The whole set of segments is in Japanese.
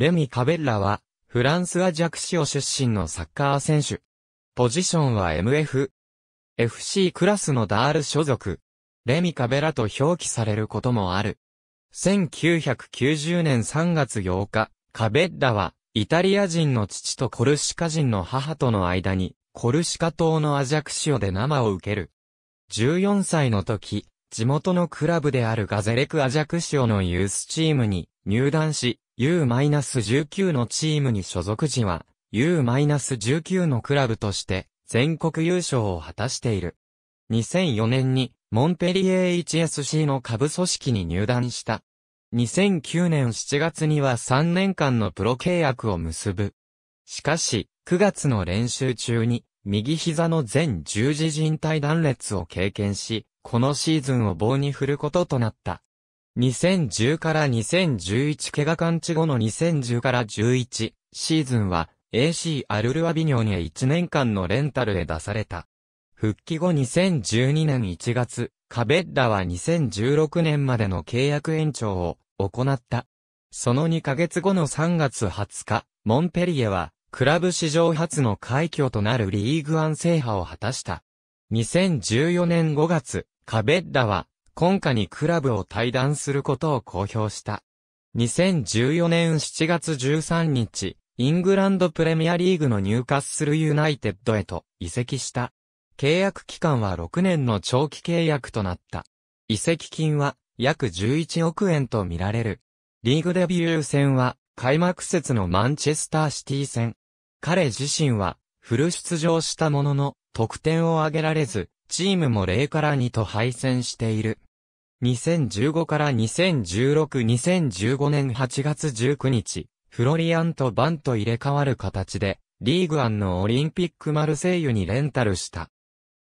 レミ・カベッラは、フランスアジャクシオ出身のサッカー選手。ポジションは MF。FC クラスのダール所属。レミ・カベラと表記されることもある。1990年3月8日、カベッラは、イタリア人の父とコルシカ人の母との間に、コルシカ島のアジャクシオで生を受ける。14歳の時、地元のクラブであるガゼレクアジャクシオのユースチームに入団し、U-19 のチームに所属時は、U-19 のクラブとして、全国優勝を果たしている。2004年に、モンペリエ HSC の下部組織に入団した。2009年7月には3年間のプロ契約を結ぶ。しかし、9月の練習中に、右膝の全十字靭帯断裂を経験し、このシーズンを棒に振ることとなった。2010から2011怪我完治後の2010から11シーズンは AC アルルアビニョンへ1年間のレンタルへ出された。復帰後2012年1月、カベッラは2016年までの契約延長を行った。その2ヶ月後の3月20日、モンペリエはクラブ史上初の快挙となるリーグワン制覇を果たした。2014年5月、カベッラは今夏にクラブを退団することを公表した。2014年7月13日、イングランドプレミアリーグのニューカッスルユナイテッドへと移籍した。契約期間は6年の長期契約となった。移籍金は約11億円とみられる。リーグデビュー戦は開幕節のマンチェスターシティ戦。彼自身はフル出場したものの得点を挙げられず、チームも0から2と敗戦している。2015から2016、2015年8月19日、フロリアンとバンと入れ替わる形で、リーグアンのオリンピックマルセイユにレンタルした。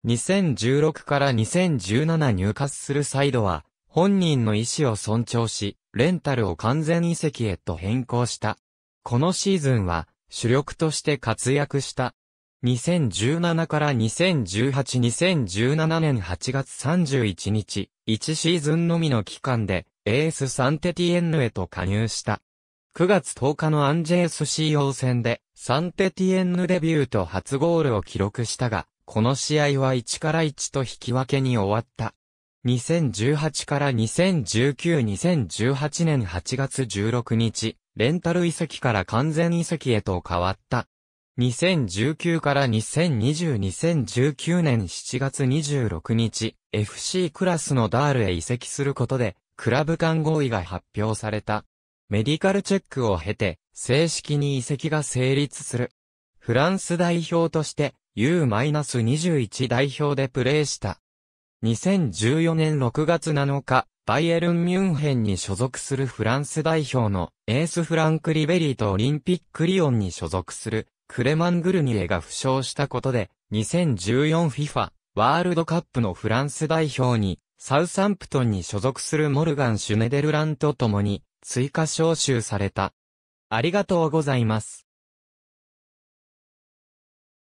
2016から2017入荷するサイドは、本人の意思を尊重し、レンタルを完全移籍へと変更した。このシーズンは、主力として活躍した。2017から2018、2017年8月31日、1シーズンのみの期間で、エース・サンテティエンヌへと加入した。9月10日のアンジェース c o 戦で、サンテティエンヌデビューと初ゴールを記録したが、この試合は1から1と引き分けに終わった。2018から2019、2018年8月16日、レンタル遺跡から完全遺跡へと変わった。2019から2020-2019年7月26日、FC クラスのダールへ移籍することで、クラブ間合意が発表された。メディカルチェックを経て、正式に移籍が成立する。フランス代表として U-21 代表でプレーした。2014年6月7日、バイエルン・ミュンヘンに所属するフランス代表のエース・フランク・リベリーとオリンピック・リオンに所属するクレマングルニエが負傷したことで、2014FIFA ワールドカップのフランス代表に、サウサンプトンに所属するモルガン・シュネデルランと共に、追加招集された。ありがとうございます。